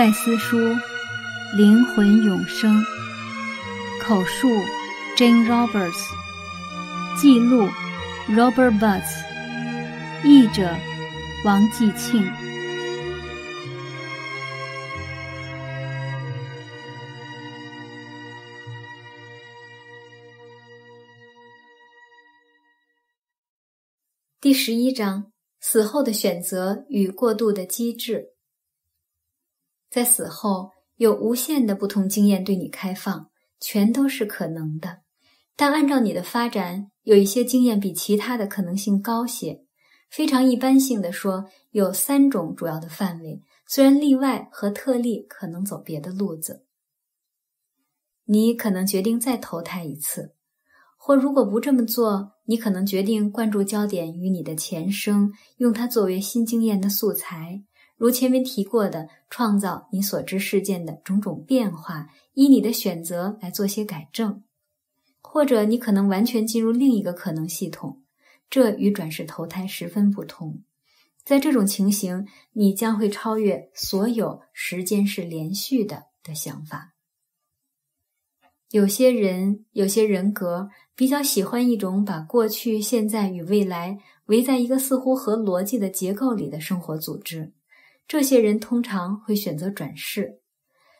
《再思书》，灵魂永生。口述：Jane Roberts。记录：Robert Butts。译者：王继庆。第十一章：死后的选择与过渡的机制。在死后，有无限的不同经验对你开放，全都是可能的。但按照你的发展，有一些经验比其他的可能性高些。非常一般性的说，有三种主要的范围，虽然例外和特例可能走别的路子。你可能决定再投胎一次，或如果不这么做，你可能决定关注焦点与你的前生，用它作为新经验的素材。如前面提过的，创造你所知事件的种种变化，依你的选择来做些改正，或者你可能完全进入另一个可能系统。这与转世投胎十分不同。在这种情形，你将会超越所有“时间是连续的”的想法。有些人、有些人格比较喜欢一种把过去、现在与未来围在一个似乎合逻辑的结构里的生活组织。这些人通常会选择转世，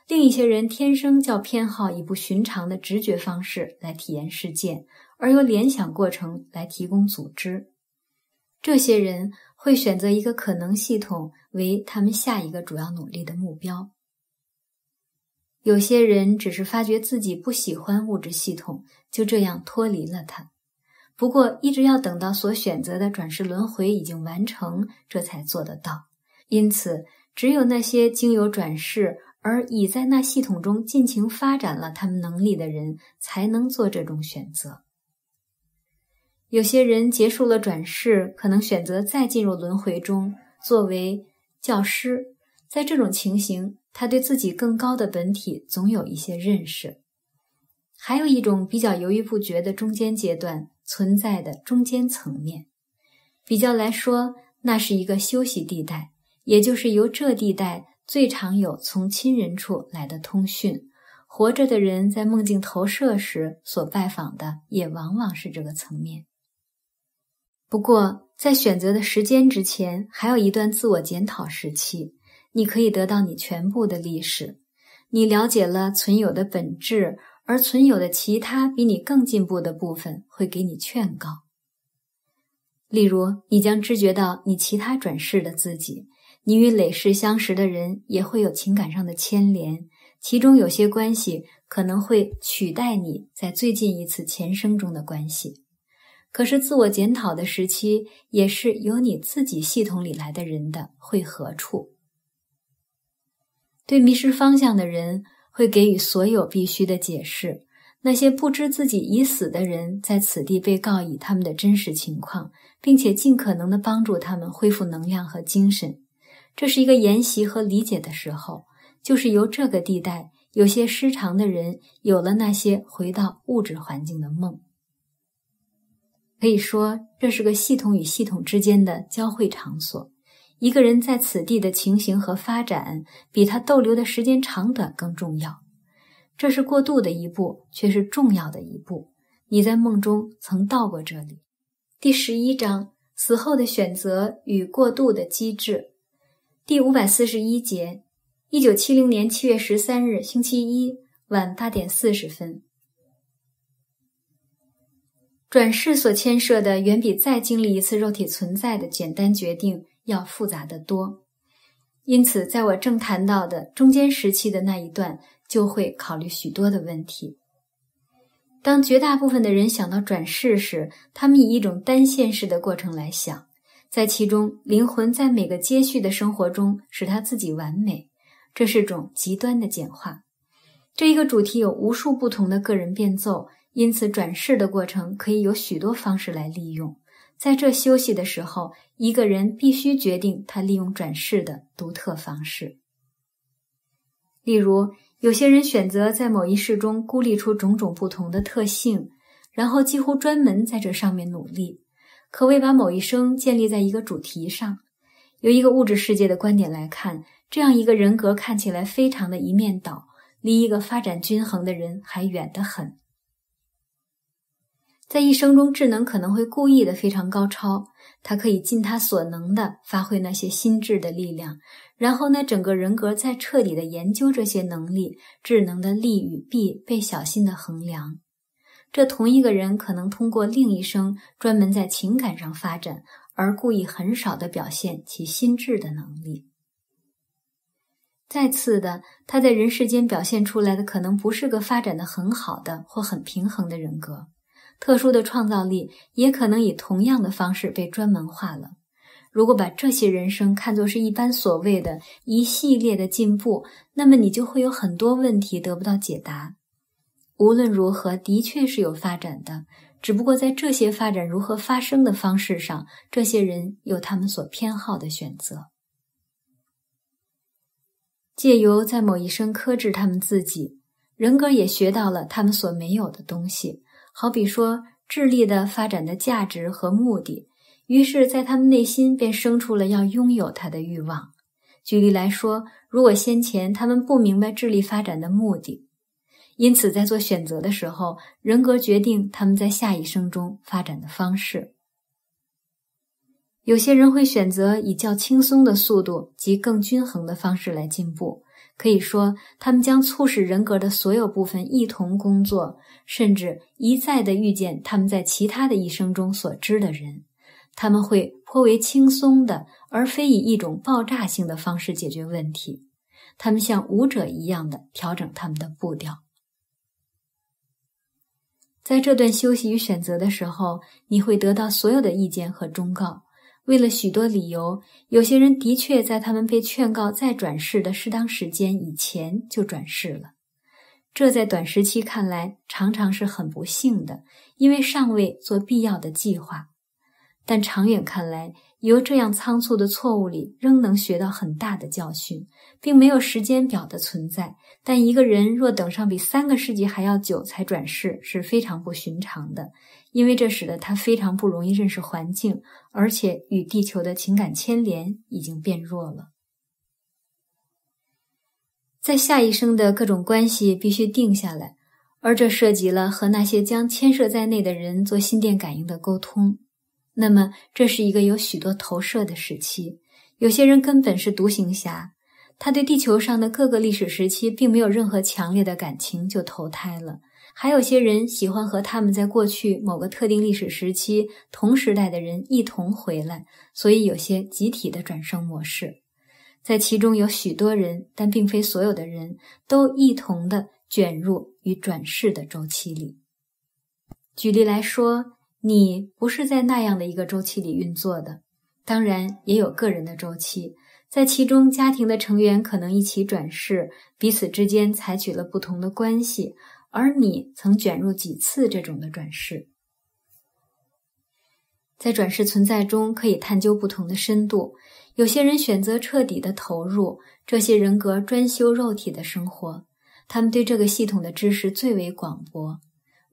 另一些人天生较偏好以不寻常的直觉方式来体验世界，而由联想过程来提供组织。这些人会选择一个可能系统为他们下一个主要努力的目标。有些人只是发觉自己不喜欢物质系统，就这样脱离了它。不过，一直要等到所选择的转世轮回已经完成，这才做得到。因此，只有那些经由转世而已在那系统中尽情发展了他们能力的人，才能做这种选择。有些人结束了转世，可能选择再进入轮回中作为教师。在这种情形，他对自己更高的本体总有一些认识。还有一种比较犹豫不决的中间阶段存在的中间层面，比较来说，那是一个休息地带。也就是由这地带最常有从亲人处来的通讯，活着的人在梦境投射时所拜访的也往往是这个层面。不过，在选择的时间之前，还有一段自我检讨时期，你可以得到你全部的历史。你了解了存有的本质，而存有的其他比你更进步的部分会给你劝告。例如，你将知觉到你其他转世的自己。你与累世相识的人也会有情感上的牵连，其中有些关系可能会取代你在最近一次前生中的关系。可是，自我检讨的时期也是由你自己系统里来的人的会合处。对迷失方向的人，会给予所有必须的解释；那些不知自己已死的人，在此地被告以他们的真实情况，并且尽可能的帮助他们恢复能量和精神。这是一个研习和理解的时候，就是由这个地带有些失常的人有了那些回到物质环境的梦。可以说，这是个系统与系统之间的交汇场所。一个人在此地的情形和发展，比他逗留的时间长短更重要。这是过渡的一步，却是重要的一步。你在梦中曾到过这里。第十一章：死后的选择与过渡的机制。第五百四十一节，一九七零年七月十三日星期一晚八点四十分。转世所牵涉的远比再经历一次肉体存在的简单决定要复杂的多，因此，在我正谈到的中间时期的那一段，就会考虑许多的问题。当绝大部分的人想到转世时，他们以一种单线式的过程来想。在其中，灵魂在每个接续的生活中使他自己完美，这是种极端的简化。这一个主题有无数不同的个人变奏，因此转世的过程可以有许多方式来利用。在这休息的时候，一个人必须决定他利用转世的独特方式。例如，有些人选择在某一世中孤立出种种不同的特性，然后几乎专门在这上面努力。可谓把某一生建立在一个主题上。由一个物质世界的观点来看，这样一个人格看起来非常的一面倒，离一个发展均衡的人还远得很。在一生中，智能可能会故意的非常高超，它可以尽它所能的发挥那些心智的力量。然后呢，整个人格再彻底的研究这些能力，智能的利与弊被小心的衡量。这同一个人可能通过另一生专门在情感上发展，而故意很少的表现其心智的能力。再次的，他在人世间表现出来的可能不是个发展的很好的或很平衡的人格。特殊的创造力也可能以同样的方式被专门化了。如果把这些人生看作是一般所谓的一系列的进步，那么你就会有很多问题得不到解答。无论如何，的确是有发展的，只不过在这些发展如何发生的方式上，这些人有他们所偏好的选择。借由在某一生克制他们自己，人格也学到了他们所没有的东西，好比说智力的发展的价值和目的。于是，在他们内心便生出了要拥有它的欲望。举例来说，如果先前他们不明白智力发展的目的，因此，在做选择的时候，人格决定他们在下一生中发展的方式。有些人会选择以较轻松的速度及更均衡的方式来进步。可以说，他们将促使人格的所有部分一同工作，甚至一再的遇见他们在其他的一生中所知的人。他们会颇为轻松的，而非以一种爆炸性的方式解决问题。他们像舞者一样的调整他们的步调。在这段休息与选择的时候，你会得到所有的意见和忠告。为了许多理由，有些人的确在他们被劝告再转世的适当时间以前就转世了。这在短时期看来常常是很不幸的，因为尚未做必要的计划。但长远看来，由这样仓促的错误里仍能学到很大的教训。并没有时间表的存在，但一个人若等上比三个世纪还要久才转世，是非常不寻常的，因为这使得他非常不容易认识环境，而且与地球的情感牵连已经变弱了。在下一生的各种关系必须定下来，而这涉及了和那些将牵涉在内的人做心电感应的沟通。那么这是一个有许多投射的时期，有些人根本是独行侠。他对地球上的各个历史时期并没有任何强烈的感情，就投胎了。还有些人喜欢和他们在过去某个特定历史时期同时代的人一同回来，所以有些集体的转生模式，在其中有许多人，但并非所有的人都一同的卷入与转世的周期里。举例来说，你不是在那样的一个周期里运作的，当然也有个人的周期。在其中，家庭的成员可能一起转世，彼此之间采取了不同的关系。而你曾卷入几次这种的转世，在转世存在中可以探究不同的深度。有些人选择彻底的投入这些人格专修肉体的生活，他们对这个系统的知识最为广博。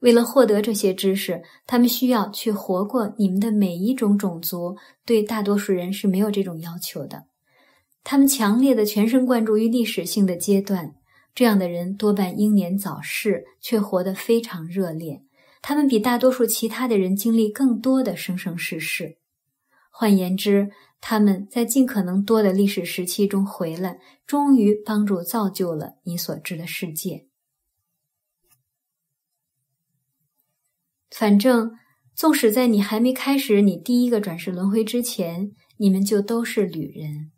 为了获得这些知识，他们需要去活过你们的每一种种族。对大多数人是没有这种要求的。他们强烈的全神贯注于历史性的阶段，这样的人多半英年早逝，却活得非常热烈。他们比大多数其他的人经历更多的生生世世。换言之，他们在尽可能多的历史时期中回来，终于帮助造就了你所知的世界。反正，纵使在你还没开始你第一个转世轮回之前，你们就都是旅人。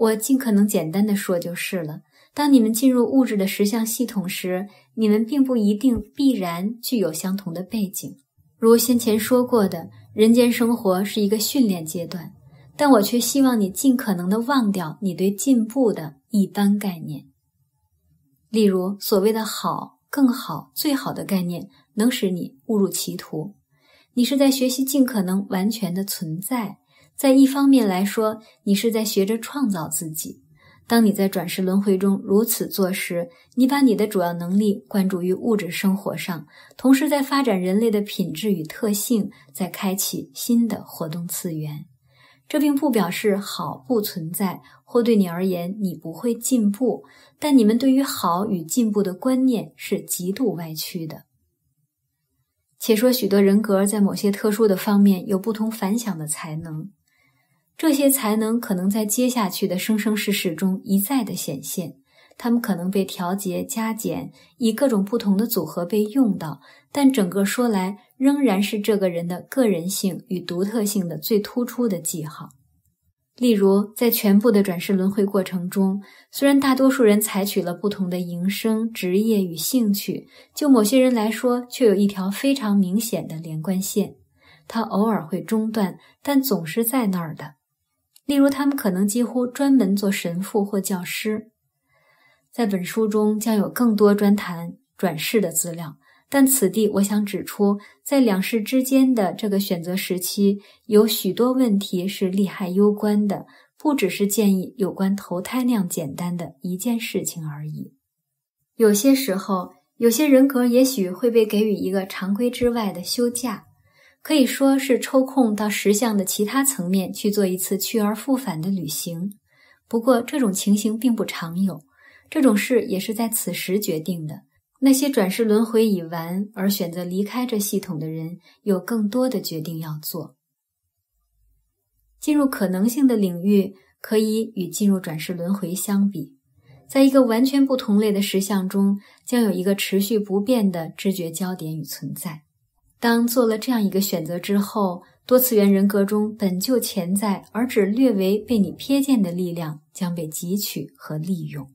我尽可能简单的说就是了。当你们进入物质的十项系统时，你们并不一定必然具有相同的背景。如先前说过的人间生活是一个训练阶段，但我却希望你尽可能的忘掉你对进步的一般概念。例如，所谓的好、更好、最好的概念，能使你误入歧途。你是在学习尽可能完全的存在。在一方面来说，你是在学着创造自己。当你在转世轮回中如此做时，你把你的主要能力关注于物质生活上，同时在发展人类的品质与特性，在开启新的活动次元。这并不表示好不存在，或对你而言你不会进步。但你们对于好与进步的观念是极度歪曲的。且说，许多人格在某些特殊的方面有不同凡响的才能。这些才能可能在接下去的生生世世中一再的显现，他们可能被调节、加减，以各种不同的组合被用到，但整个说来仍然是这个人的个人性与独特性的最突出的记号。例如，在全部的转世轮回过程中，虽然大多数人采取了不同的营生、职业与兴趣，就某些人来说，却有一条非常明显的连贯线，它偶尔会中断，但总是在那儿的。例如，他们可能几乎专门做神父或教师。在本书中将有更多专谈转世的资料，但此地我想指出，在两世之间的这个选择时期，有许多问题是利害攸关的，不只是建议有关投胎那样简单的一件事情而已。有些时候，有些人格也许会被给予一个常规之外的休假。可以说是抽空到石像的其他层面去做一次去而复返的旅行，不过这种情形并不常有。这种事也是在此时决定的。那些转世轮回已完而选择离开这系统的人，有更多的决定要做。进入可能性的领域，可以与进入转世轮回相比，在一个完全不同类的石像中，将有一个持续不变的知觉焦点与存在。当做了这样一个选择之后，多次元人格中本就潜在而只略为被你瞥见的力量将被汲取和利用。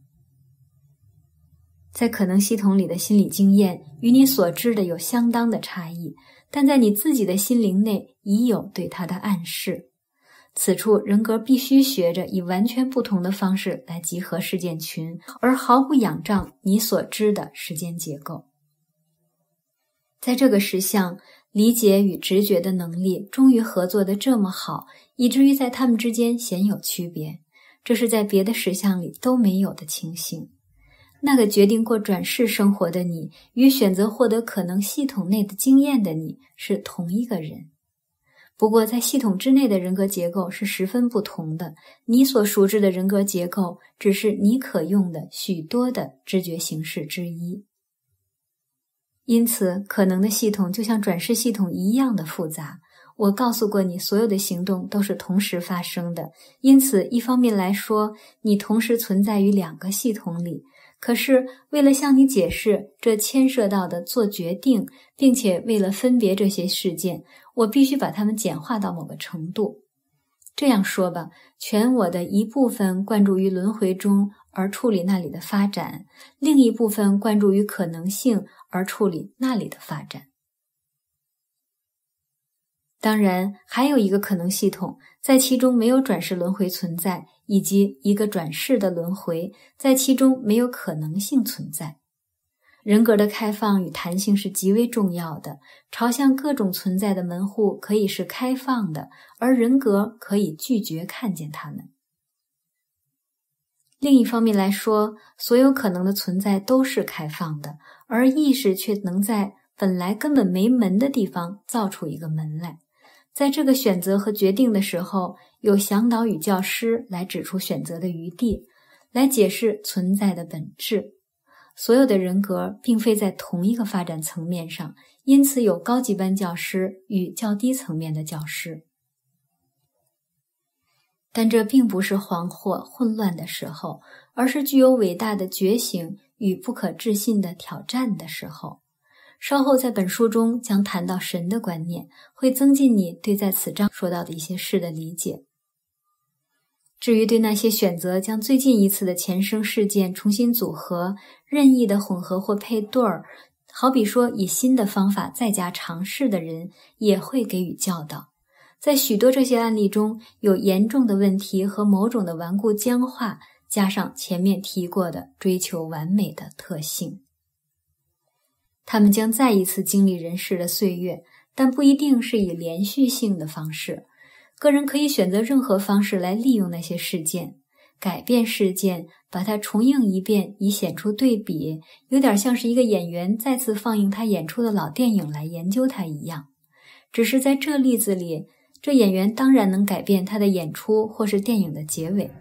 在可能系统里的心理经验与你所知的有相当的差异，但在你自己的心灵内已有对它的暗示。此处人格必须学着以完全不同的方式来集合事件群，而毫不仰仗你所知的时间结构。在这个实相，理解与直觉的能力终于合作的这么好，以至于在他们之间鲜有区别。这是在别的实相里都没有的情形。那个决定过转世生活的你，与选择获得可能系统内的经验的你是同一个人。不过，在系统之内的人格结构是十分不同的。你所熟知的人格结构，只是你可用的许多的知觉形式之一。因此，可能的系统就像转世系统一样的复杂。我告诉过你，所有的行动都是同时发生的。因此，一方面来说，你同时存在于两个系统里。可是，为了向你解释这牵涉到的做决定，并且为了分别这些事件，我必须把它们简化到某个程度。这样说吧，全我的一部分贯注于轮回中。而处理那里的发展，另一部分关注于可能性，而处理那里的发展。当然，还有一个可能系统，在其中没有转世轮回存在，以及一个转世的轮回，在其中没有可能性存在。人格的开放与弹性是极为重要的。朝向各种存在的门户可以是开放的，而人格可以拒绝看见它们。另一方面来说，所有可能的存在都是开放的，而意识却能在本来根本没门的地方造出一个门来。在这个选择和决定的时候，有向导与教师来指出选择的余地，来解释存在的本质。所有的人格并非在同一个发展层面上，因此有高级班教师与较低层面的教师。但这并不是惶惑、混乱的时候，而是具有伟大的觉醒与不可置信的挑战的时候。稍后在本书中将谈到神的观念，会增进你对在此章说到的一些事的理解。至于对那些选择将最近一次的前生事件重新组合、任意的混合或配对儿，好比说以新的方法再加尝试的人，也会给予教导。在许多这些案例中，有严重的问题和某种的顽固僵化，加上前面提过的追求完美的特性，他们将再一次经历人世的岁月，但不一定是以连续性的方式。个人可以选择任何方式来利用那些事件，改变事件，把它重映一遍，以显出对比，有点像是一个演员再次放映他演出的老电影来研究它一样，只是在这例子里。这演员当然能改变他的演出或是电影的结尾，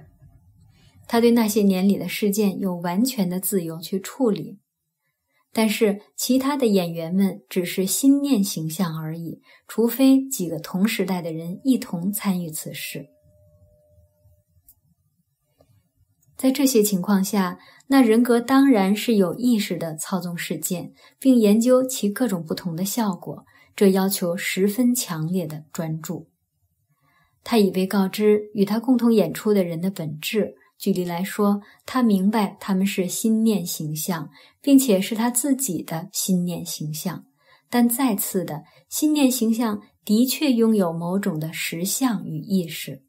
他对那些年里的事件有完全的自由去处理。但是其他的演员们只是心念形象而已，除非几个同时代的人一同参与此事。在这些情况下，那人格当然是有意识的操纵事件，并研究其各种不同的效果。这要求十分强烈的专注。他已被告知与他共同演出的人的本质，举例来说，他明白他们是心念形象，并且是他自己的心念形象。但再次的心念形象的确拥有某种的实相与意识，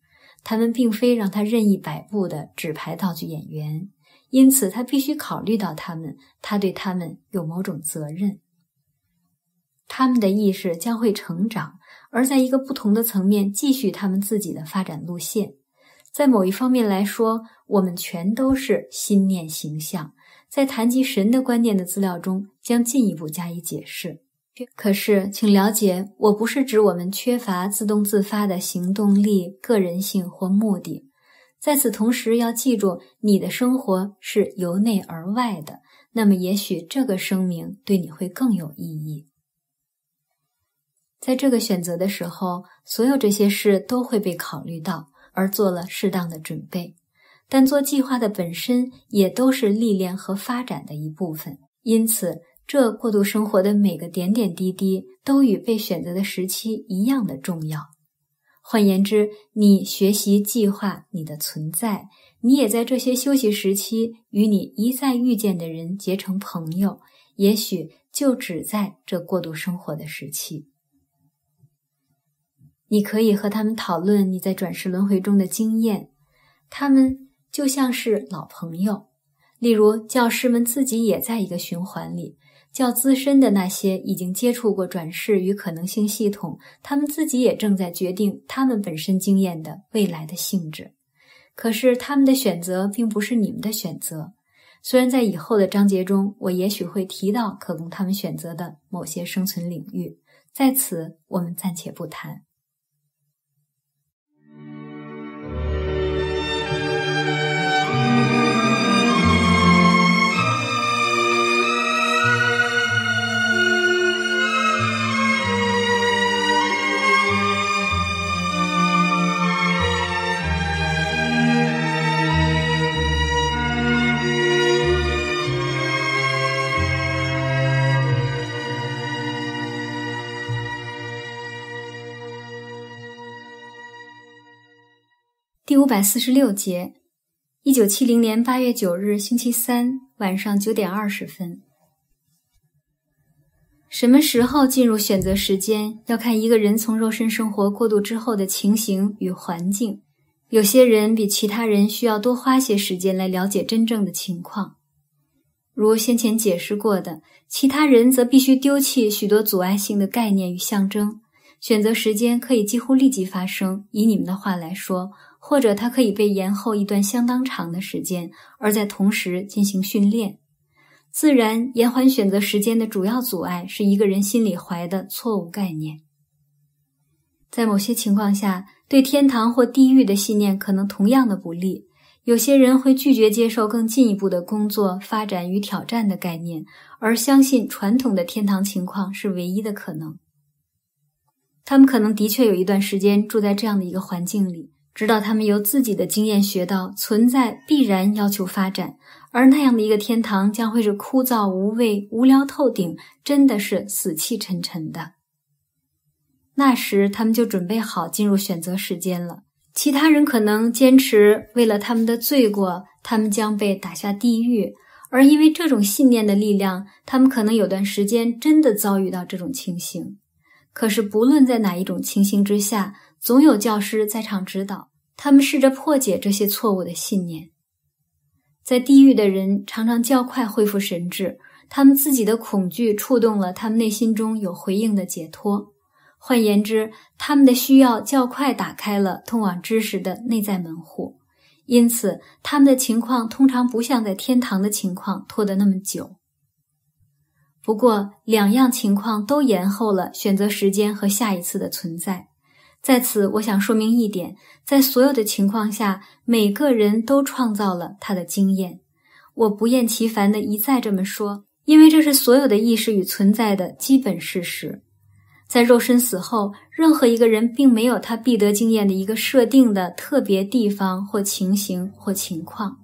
他们并非让他任意摆布的纸牌道具演员，因此他必须考虑到他们，他对他们有某种责任。他们的意识将会成长，而在一个不同的层面继续他们自己的发展路线。在某一方面来说，我们全都是心念形象。在谈及神的观念的资料中，将进一步加以解释。可是，请了解，我不是指我们缺乏自动自发的行动力、个人性或目的。在此同时，要记住，你的生活是由内而外的。那么，也许这个声明对你会更有意义。在这个选择的时候，所有这些事都会被考虑到，而做了适当的准备。但做计划的本身也都是历练和发展的一部分，因此，这过渡生活的每个点点滴滴都与被选择的时期一样的重要。换言之，你学习计划你的存在，你也在这些休息时期与你一再遇见的人结成朋友。也许就只在这过渡生活的时期。你可以和他们讨论你在转世轮回中的经验，他们就像是老朋友。例如，教师们自己也在一个循环里，较资深的那些已经接触过转世与可能性系统，他们自己也正在决定他们本身经验的未来的性质。可是，他们的选择并不是你们的选择。虽然在以后的章节中，我也许会提到可供他们选择的某些生存领域，在此我们暂且不谈。第五百四十六节，一九七零年八月九日星期三晚上九点二十分。什么时候进入选择时间，要看一个人从肉身生活过渡之后的情形与环境。有些人比其他人需要多花些时间来了解真正的情况。如先前解释过的，其他人则必须丢弃许多阻碍性的概念与象征。选择时间可以几乎立即发生。以你们的话来说。或者它可以被延后一段相当长的时间，而在同时进行训练。自然延缓选择时间的主要阻碍是一个人心里怀的错误概念。在某些情况下，对天堂或地狱的信念可能同样的不利。有些人会拒绝接受更进一步的工作、发展与挑战的概念，而相信传统的天堂情况是唯一的可能。他们可能的确有一段时间住在这样的一个环境里。直到他们由自己的经验学到，存在必然要求发展，而那样的一个天堂将会是枯燥无味、无聊透顶，真的是死气沉沉的。那时，他们就准备好进入选择时间了。其他人可能坚持，为了他们的罪过，他们将被打下地狱，而因为这种信念的力量，他们可能有段时间真的遭遇到这种情形。可是，不论在哪一种情形之下。总有教师在场指导，他们试着破解这些错误的信念。在地狱的人常常较快恢复神智，他们自己的恐惧触动了他们内心中有回应的解脱。换言之，他们的需要较快打开了通往知识的内在门户，因此他们的情况通常不像在天堂的情况拖得那么久。不过，两样情况都延后了选择时间和下一次的存在。在此，我想说明一点：在所有的情况下，每个人都创造了他的经验。我不厌其烦地一再这么说，因为这是所有的意识与存在的基本事实。在肉身死后，任何一个人并没有他必得经验的一个设定的特别地方或情形或情况。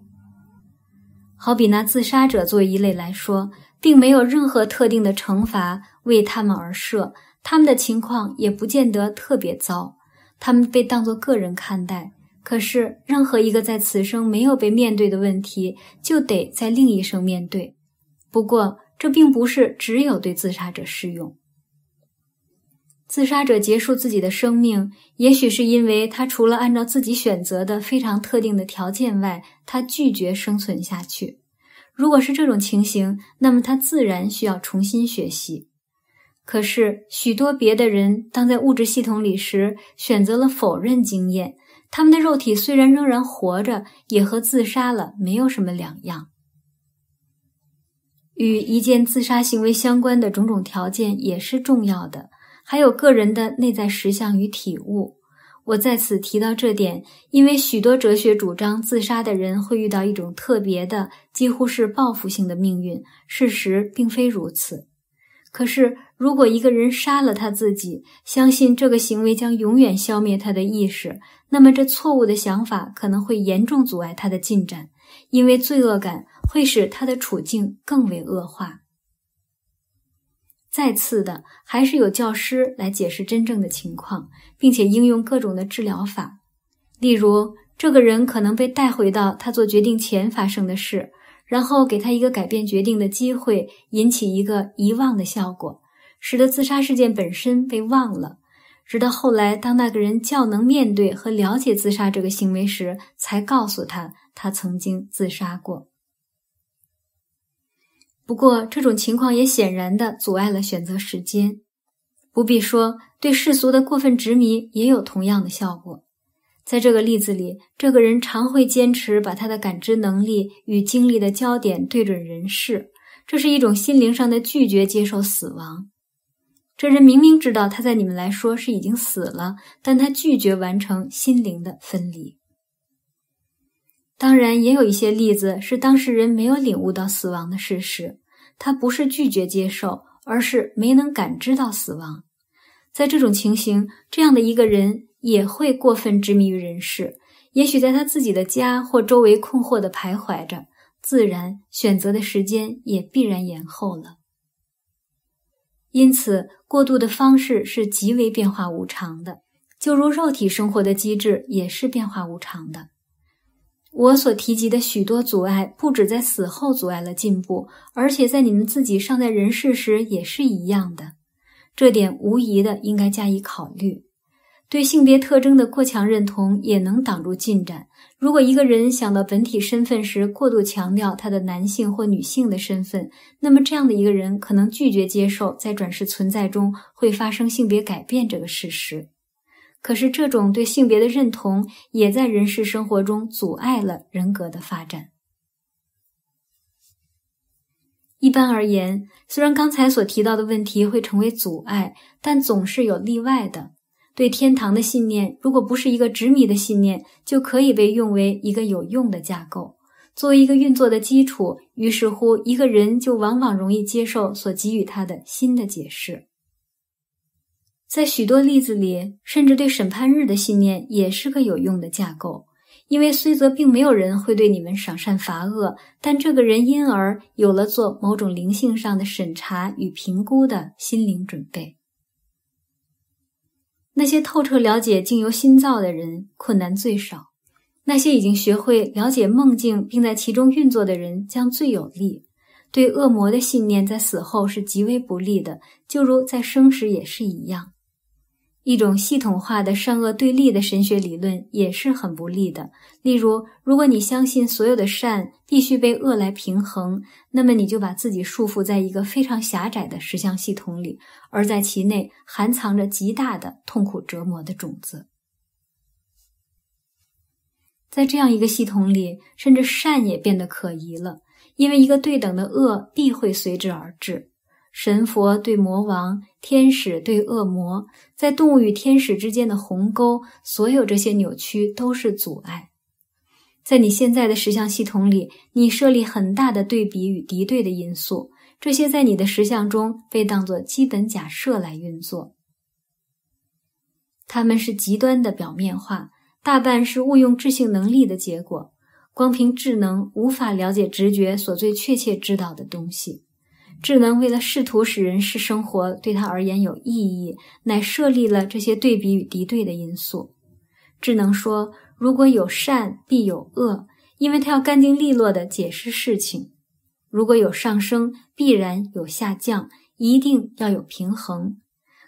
好比拿自杀者作为一类来说，并没有任何特定的惩罚为他们而设。他们的情况也不见得特别糟，他们被当作个人看待。可是，任何一个在此生没有被面对的问题，就得在另一生面对。不过，这并不是只有对自杀者适用。自杀者结束自己的生命，也许是因为他除了按照自己选择的非常特定的条件外，他拒绝生存下去。如果是这种情形，那么他自然需要重新学习。可是，许多别的人当在物质系统里时，选择了否认经验。他们的肉体虽然仍然活着，也和自杀了没有什么两样。与一件自杀行为相关的种种条件也是重要的，还有个人的内在实相与体悟。我在此提到这点，因为许多哲学主张自杀的人会遇到一种特别的，几乎是报复性的命运。事实并非如此。可是。如果一个人杀了他自己，相信这个行为将永远消灭他的意识，那么这错误的想法可能会严重阻碍他的进展，因为罪恶感会使他的处境更为恶化。再次的，还是有教师来解释真正的情况，并且应用各种的治疗法，例如，这个人可能被带回到他做决定前发生的事，然后给他一个改变决定的机会，引起一个遗忘的效果。使得自杀事件本身被忘了，直到后来，当那个人较能面对和了解自杀这个行为时，才告诉他他曾经自杀过。不过，这种情况也显然的阻碍了选择时间。不必说，对世俗的过分执迷也有同样的效果。在这个例子里，这个人常会坚持把他的感知能力与经历的焦点对准人世，这是一种心灵上的拒绝接受死亡。这人明明知道他在你们来说是已经死了，但他拒绝完成心灵的分离。当然，也有一些例子是当事人没有领悟到死亡的事实，他不是拒绝接受，而是没能感知到死亡。在这种情形，这样的一个人也会过分执迷于人世，也许在他自己的家或周围困惑的徘徊着，自然选择的时间也必然延后了。因此，过渡的方式是极为变化无常的，就如肉体生活的机制也是变化无常的。我所提及的许多阻碍，不止在死后阻碍了进步，而且在你们自己尚在人世时也是一样的。这点无疑的应该加以考虑。对性别特征的过强认同也能挡住进展。如果一个人想到本体身份时过度强调他的男性或女性的身份，那么这样的一个人可能拒绝接受在转世存在中会发生性别改变这个事实。可是，这种对性别的认同也在人世生活中阻碍了人格的发展。一般而言，虽然刚才所提到的问题会成为阻碍，但总是有例外的。对天堂的信念，如果不是一个执迷的信念，就可以被用为一个有用的架构，作为一个运作的基础。于是乎，一个人就往往容易接受所给予他的新的解释。在许多例子里，甚至对审判日的信念也是个有用的架构，因为虽则并没有人会对你们赏善罚恶，但这个人因而有了做某种灵性上的审查与评估的心灵准备。那些透彻了解境由心造的人，困难最少；那些已经学会了解梦境并在其中运作的人，将最有力。对恶魔的信念在死后是极为不利的，就如在生时也是一样。一种系统化的善恶对立的神学理论也是很不利的。例如，如果你相信所有的善必须被恶来平衡，那么你就把自己束缚在一个非常狭窄的实相系统里，而在其内含藏着极大的痛苦折磨的种子。在这样一个系统里，甚至善也变得可疑了，因为一个对等的恶必会随之而至。神佛对魔王，天使对恶魔，在动物与天使之间的鸿沟，所有这些扭曲都是阻碍。在你现在的实相系统里，你设立很大的对比与敌对的因素，这些在你的实相中被当作基本假设来运作。他们是极端的表面化，大半是误用智性能力的结果。光凭智能无法了解直觉所最确切知道的东西。智能为了试图使人世生活对他而言有意义，乃设立了这些对比与敌对的因素。智能说：“如果有善，必有恶，因为他要干净利落地解释事情；如果有上升，必然有下降，一定要有平衡。”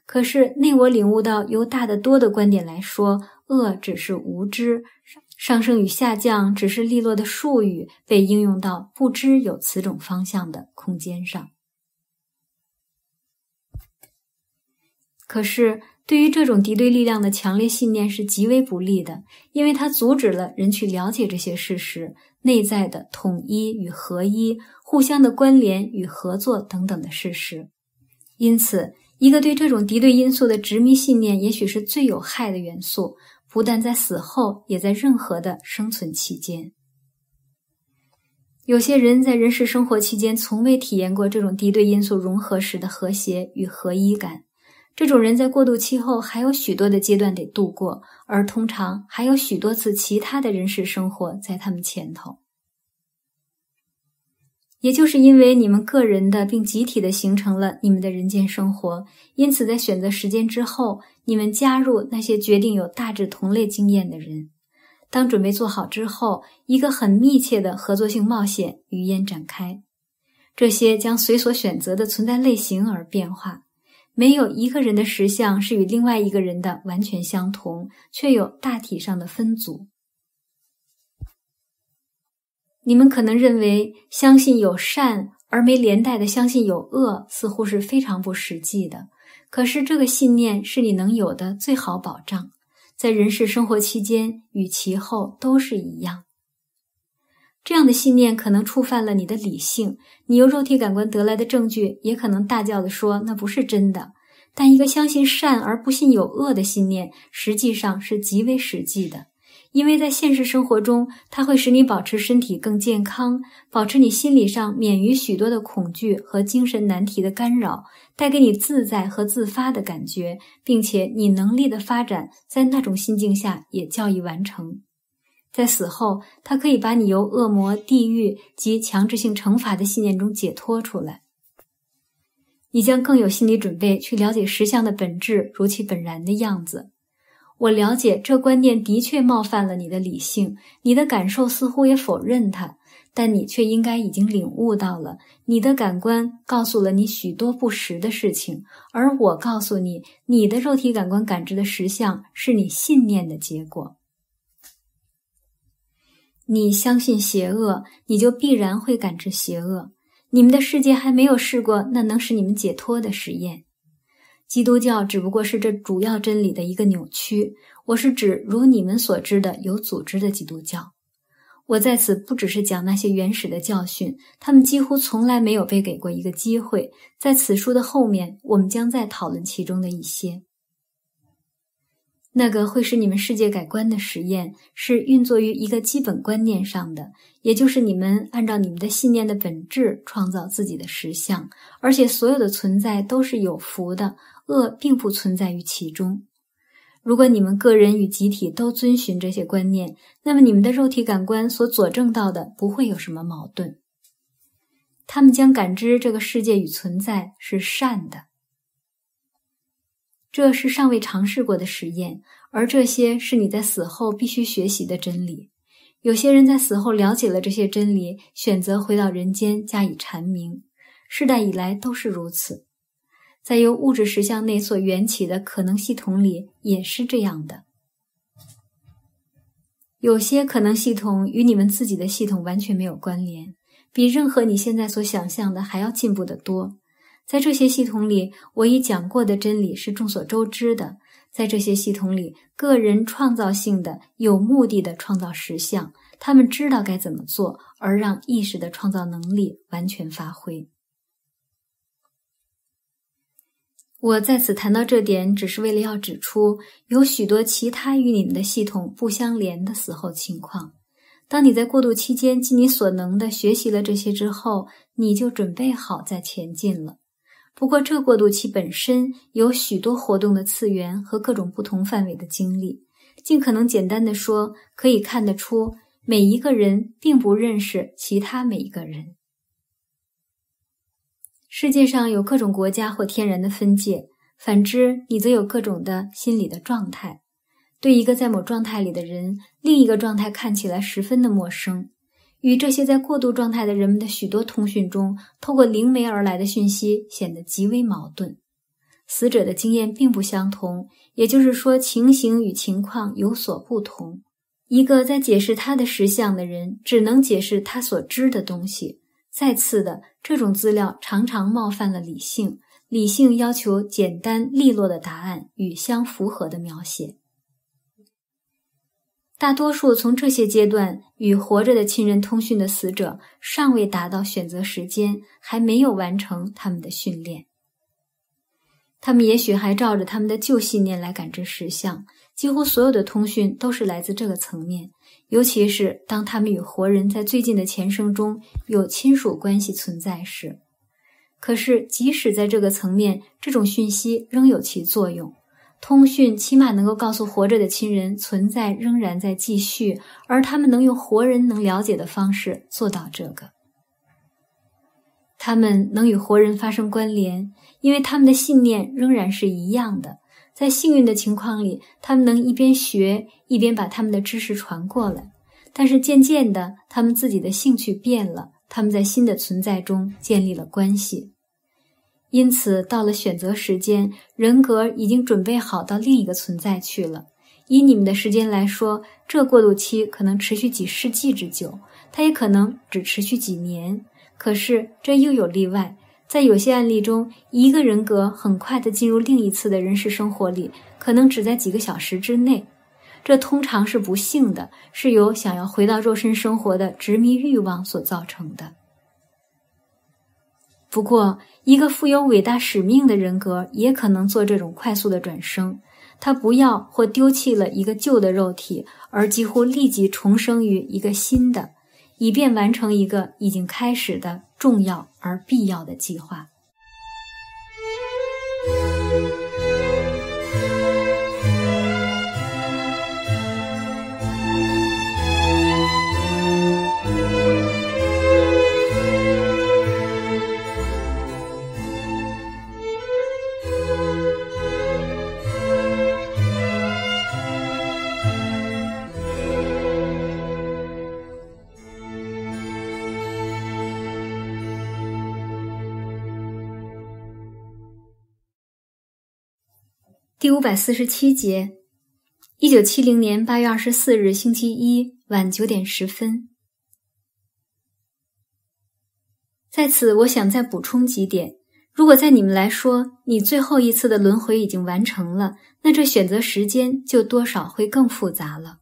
可是内我领悟到，由大得多的观点来说，恶只是无知，上升与下降只是利落的术语被应用到不知有此种方向的空间上。可是，对于这种敌对力量的强烈信念是极为不利的，因为它阻止了人去了解这些事实：内在的统一与合一、互相的关联与合作等等的事实。因此，一个对这种敌对因素的执迷信念，也许是最有害的元素，不但在死后，也在任何的生存期间。有些人，在人世生活期间，从未体验过这种敌对因素融合时的和谐与合一感。这种人在过渡期后还有许多的阶段得度过，而通常还有许多次其他的人世生活在他们前头。也就是因为你们个人的并集体的形成了你们的人间生活，因此在选择时间之后，你们加入那些决定有大致同类经验的人。当准备做好之后，一个很密切的合作性冒险于烟展开，这些将随所选择的存在类型而变化。没有一个人的实相是与另外一个人的完全相同，却有大体上的分组。你们可能认为相信有善而没连带的相信有恶，似乎是非常不实际的。可是这个信念是你能有的最好保障，在人世生活期间与其后都是一样。这样的信念可能触犯了你的理性，你由肉体感官得来的证据也可能大叫地说那不是真的。但一个相信善而不信有恶的信念，实际上是极为实际的，因为在现实生活中，它会使你保持身体更健康，保持你心理上免于许多的恐惧和精神难题的干扰，带给你自在和自发的感觉，并且你能力的发展在那种心境下也较易完成。在死后，它可以把你由恶魔、地狱及强制性惩罚的信念中解脱出来。你将更有心理准备去了解实相的本质，如其本然的样子。我了解这观念的确冒犯了你的理性，你的感受似乎也否认它，但你却应该已经领悟到了。你的感官告诉了你许多不实的事情，而我告诉你，你的肉体感官感知的实相是你信念的结果。你相信邪恶，你就必然会感知邪恶。你们的世界还没有试过那能使你们解脱的实验。基督教只不过是这主要真理的一个扭曲。我是指，如你们所知的有组织的基督教。我在此不只是讲那些原始的教训，他们几乎从来没有被给过一个机会。在此书的后面，我们将再讨论其中的一些。那个会使你们世界改观的实验，是运作于一个基本观念上的，也就是你们按照你们的信念的本质创造自己的实相，而且所有的存在都是有福的，恶并不存在于其中。如果你们个人与集体都遵循这些观念，那么你们的肉体感官所佐证到的不会有什么矛盾，他们将感知这个世界与存在是善的。这是尚未尝试过的实验，而这些是你在死后必须学习的真理。有些人在死后了解了这些真理，选择回到人间加以阐明。世代以来都是如此，在由物质实相内所缘起的可能系统里也是这样的。有些可能系统与你们自己的系统完全没有关联，比任何你现在所想象的还要进步的多。在这些系统里，我已讲过的真理是众所周知的。在这些系统里，个人创造性的、有目的的创造实相，他们知道该怎么做，而让意识的创造能力完全发挥。我在此谈到这点，只是为了要指出，有许多其他与你们的系统不相连的死后情况。当你在过渡期间尽你所能的学习了这些之后，你就准备好再前进了。不过，这过渡期本身有许多活动的次元和各种不同范围的经历。尽可能简单地说，可以看得出，每一个人并不认识其他每一个人。世界上有各种国家或天然的分界，反之，你则有各种的心理的状态。对一个在某状态里的人，另一个状态看起来十分的陌生。与这些在过渡状态的人们的许多通讯中，透过灵媒而来的讯息显得极为矛盾。死者的经验并不相同，也就是说，情形与情况有所不同。一个在解释他的实相的人，只能解释他所知的东西。再次的，这种资料常常冒犯了理性，理性要求简单利落的答案与相符合的描写。大多数从这些阶段与活着的亲人通讯的死者，尚未达到选择时间，还没有完成他们的训练。他们也许还照着他们的旧信念来感知实相。几乎所有的通讯都是来自这个层面，尤其是当他们与活人在最近的前生中有亲属关系存在时。可是，即使在这个层面，这种讯息仍有其作用。通讯起码能够告诉活着的亲人，存在仍然在继续，而他们能用活人能了解的方式做到这个。他们能与活人发生关联，因为他们的信念仍然是一样的。在幸运的情况里，他们能一边学一边把他们的知识传过来。但是渐渐的，他们自己的兴趣变了，他们在新的存在中建立了关系。因此，到了选择时间，人格已经准备好到另一个存在去了。以你们的时间来说，这过渡期可能持续几世纪之久，它也可能只持续几年。可是，这又有例外，在有些案例中，一个人格很快地进入另一次的人世生活里，可能只在几个小时之内。这通常是不幸的，是由想要回到肉身生活的执迷欲望所造成的。不过，一个富有伟大使命的人格也可能做这种快速的转生。他不要或丢弃了一个旧的肉体，而几乎立即重生于一个新的，以便完成一个已经开始的重要而必要的计划。五百四十七节，一九七零年八月二十四日星期一晚九点十分。在此，我想再补充几点：如果在你们来说，你最后一次的轮回已经完成了，那这选择时间就多少会更复杂了。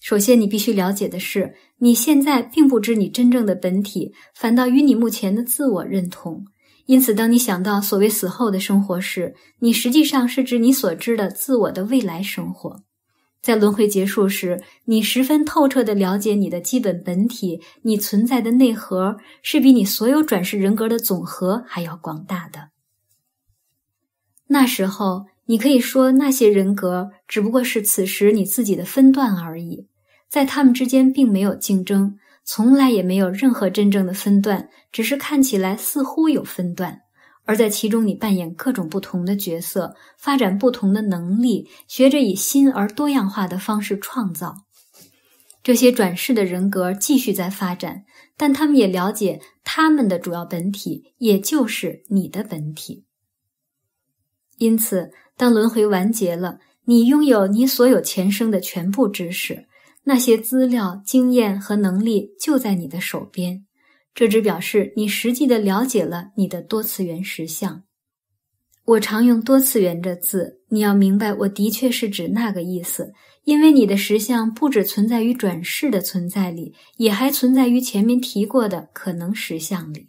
首先，你必须了解的是，你现在并不知你真正的本体，反倒与你目前的自我认同。因此，当你想到所谓死后的生活时，你实际上是指你所知的自我的未来生活。在轮回结束时，你十分透彻地了解你的基本本体，你存在的内核是比你所有转世人格的总和还要广大的。那时候，你可以说那些人格只不过是此时你自己的分段而已，在他们之间并没有竞争。从来也没有任何真正的分段，只是看起来似乎有分段。而在其中，你扮演各种不同的角色，发展不同的能力，学着以新而多样化的方式创造。这些转世的人格继续在发展，但他们也了解他们的主要本体，也就是你的本体。因此，当轮回完结了，你拥有你所有前生的全部知识。那些资料、经验和能力就在你的手边，这只表示你实际的了解了你的多次元实相。我常用“多次元”这字，你要明白我的确是指那个意思，因为你的实相不只存在于转世的存在里，也还存在于前面提过的可能实相里。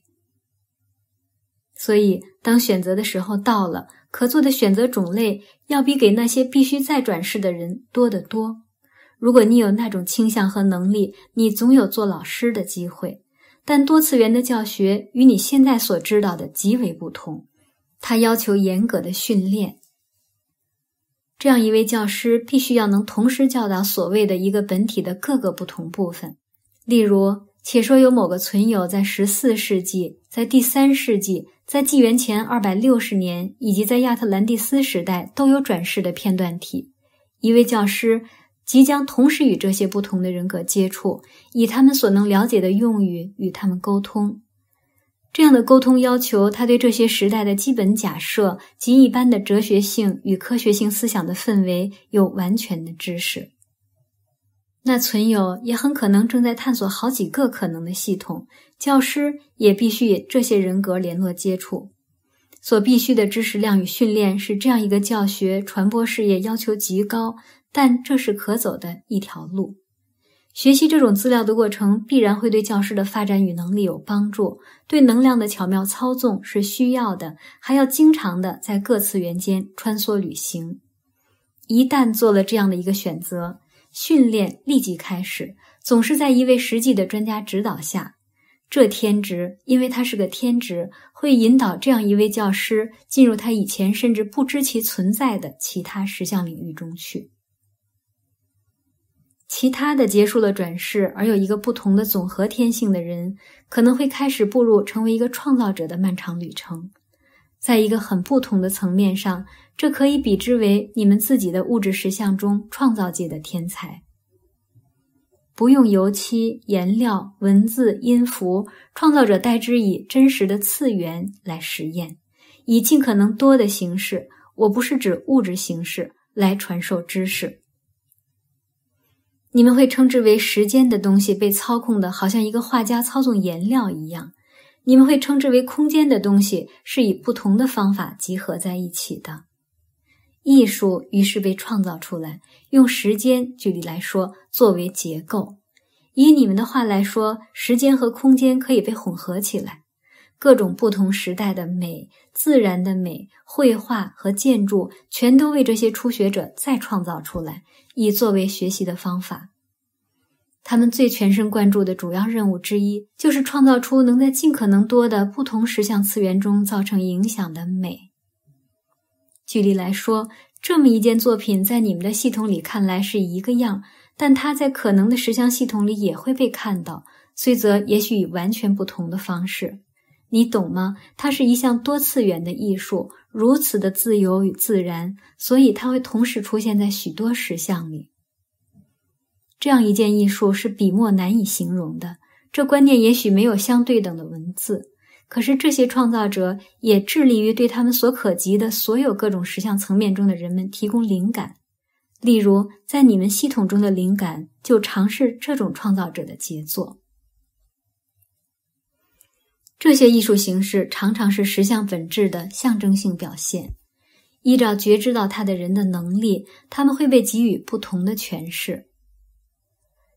所以，当选择的时候到了，可做的选择种类要比给那些必须再转世的人多得多。如果你有那种倾向和能力，你总有做老师的机会。但多次元的教学与你现在所知道的极为不同，它要求严格的训练。这样一位教师必须要能同时教导所谓的一个本体的各个不同部分。例如，且说有某个存有在十四世纪、在第三世纪、在纪元前二百六十年，以及在亚特兰蒂斯时代都有转世的片段体。一位教师。即将同时与这些不同的人格接触，以他们所能了解的用语与他们沟通。这样的沟通要求他对这些时代的基本假设及一般的哲学性与科学性思想的氛围有完全的知识。那存有也很可能正在探索好几个可能的系统。教师也必须与这些人格联络接触。所必须的知识量与训练是这样一个教学传播事业要求极高。但这是可走的一条路。学习这种资料的过程必然会对教师的发展与能力有帮助。对能量的巧妙操纵是需要的，还要经常的在各次元间穿梭旅行。一旦做了这样的一个选择，训练立即开始，总是在一位实际的专家指导下。这天职，因为他是个天职，会引导这样一位教师进入他以前甚至不知其存在的其他实相领域中去。其他的结束了转世，而有一个不同的总和天性的人，可能会开始步入成为一个创造者的漫长旅程。在一个很不同的层面上，这可以比之为你们自己的物质实相中创造界的天才。不用油漆、颜料、文字、音符，创造者代之以真实的次元来实验，以尽可能多的形式（我不是指物质形式）来传授知识。你们会称之为时间的东西被操控的，好像一个画家操纵颜料一样；你们会称之为空间的东西是以不同的方法集合在一起的。艺术于是被创造出来，用时间（距离来说）作为结构。以你们的话来说，时间和空间可以被混合起来。各种不同时代的美、自然的美、绘画和建筑，全都为这些初学者再创造出来。以作为学习的方法，他们最全神贯注的主要任务之一，就是创造出能在尽可能多的不同实像次元中造成影响的美。举例来说，这么一件作品在你们的系统里看来是一个样，但它在可能的实像系统里也会被看到，虽则也许以完全不同的方式。你懂吗？它是一项多次元的艺术。如此的自由与自然，所以它会同时出现在许多石像里。这样一件艺术是笔墨难以形容的，这观念也许没有相对等的文字。可是这些创造者也致力于对他们所可及的所有各种石像层面中的人们提供灵感。例如，在你们系统中的灵感，就尝试这种创造者的杰作。这些艺术形式常常是实相本质的象征性表现。依照觉知到它的人的能力，他们会被给予不同的诠释。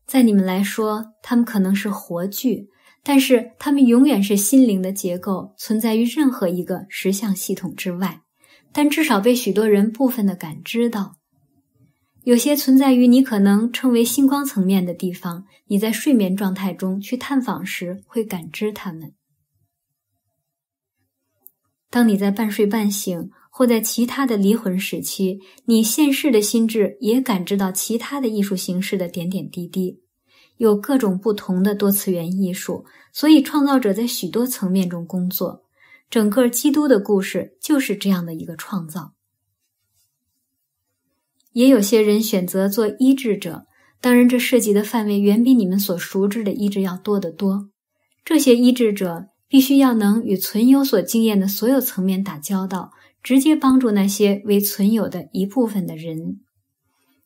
在你们来说，他们可能是活具，但是他们永远是心灵的结构，存在于任何一个实相系统之外，但至少被许多人部分的感知到。有些存在于你可能称为星光层面的地方，你在睡眠状态中去探访时会感知它们。当你在半睡半醒或在其他的离魂时期，你现世的心智也感知到其他的艺术形式的点点滴滴，有各种不同的多次元艺术，所以创造者在许多层面中工作。整个基督的故事就是这样的一个创造。也有些人选择做医治者，当然这涉及的范围远比你们所熟知的医治要多得多。这些医治者。必须要能与存有所经验的所有层面打交道，直接帮助那些为存有的一部分的人。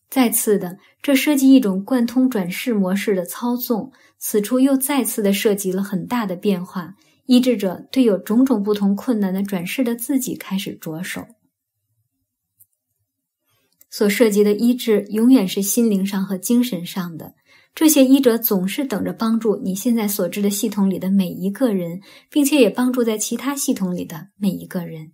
再次的，这涉及一种贯通转世模式的操纵，此处又再次的涉及了很大的变化，医治者对有种种不同困难的转世的自己开始着手。所涉及的医治永远是心灵上和精神上的。这些医者总是等着帮助你现在所知的系统里的每一个人，并且也帮助在其他系统里的每一个人。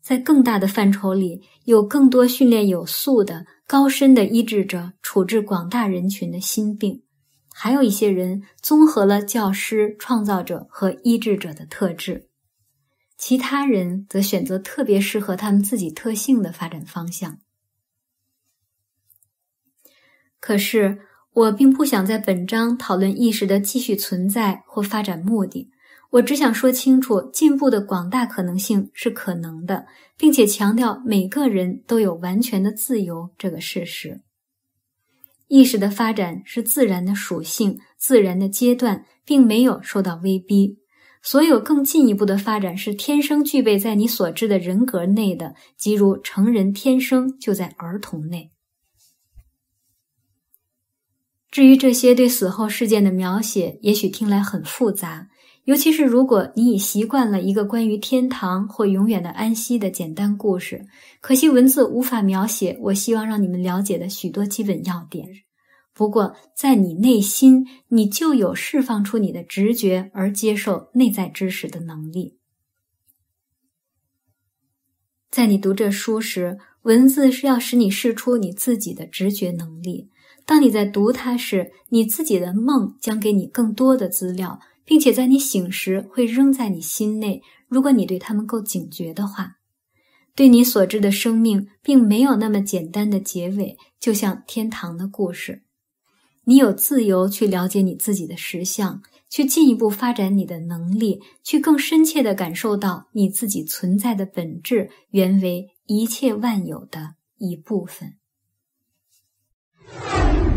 在更大的范畴里，有更多训练有素的、高深的医治者处置广大人群的心病，还有一些人综合了教师、创造者和医治者的特质，其他人则选择特别适合他们自己特性的发展方向。可是，我并不想在本章讨论意识的继续存在或发展目的。我只想说清楚，进步的广大可能性是可能的，并且强调每个人都有完全的自由这个事实。意识的发展是自然的属性，自然的阶段并没有受到威逼。所有更进一步的发展是天生具备在你所知的人格内的，即如成人天生就在儿童内。至于这些对死后事件的描写，也许听来很复杂，尤其是如果你已习惯了一个关于天堂或永远的安息的简单故事。可惜文字无法描写我希望让你们了解的许多基本要点。不过，在你内心，你就有释放出你的直觉而接受内在知识的能力。在你读这书时，文字是要使你试出你自己的直觉能力。当你在读它时，你自己的梦将给你更多的资料，并且在你醒时会扔在你心内。如果你对他们够警觉的话，对你所知的生命并没有那么简单的结尾，就像天堂的故事。你有自由去了解你自己的实相，去进一步发展你的能力，去更深切的感受到你自己存在的本质，原为一切万有的一部分。you